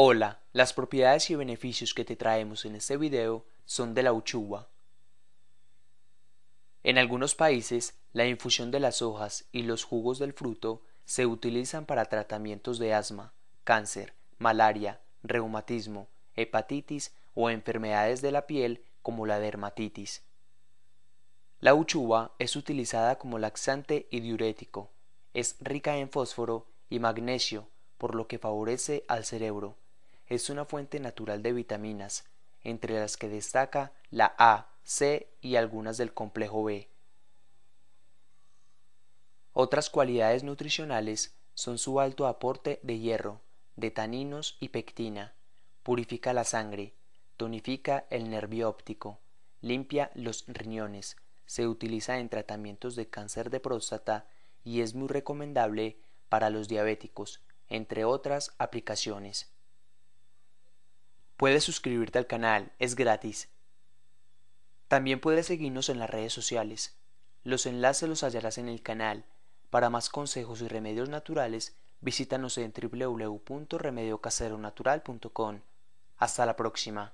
Hola, las propiedades y beneficios que te traemos en este video son de la uchuva. En algunos países, la infusión de las hojas y los jugos del fruto se utilizan para tratamientos de asma, cáncer, malaria, reumatismo, hepatitis o enfermedades de la piel como la dermatitis. La uchuva es utilizada como laxante y diurético. Es rica en fósforo y magnesio, por lo que favorece al cerebro es una fuente natural de vitaminas, entre las que destaca la A, C y algunas del complejo B. Otras cualidades nutricionales son su alto aporte de hierro, de taninos y pectina, purifica la sangre, tonifica el nervio óptico, limpia los riñones, se utiliza en tratamientos de cáncer de próstata y es muy recomendable para los diabéticos, entre otras aplicaciones. Puedes suscribirte al canal, es gratis. También puedes seguirnos en las redes sociales. Los enlaces los hallarás en el canal. Para más consejos y remedios naturales, visítanos en www.remediocaseronatural.com. Hasta la próxima.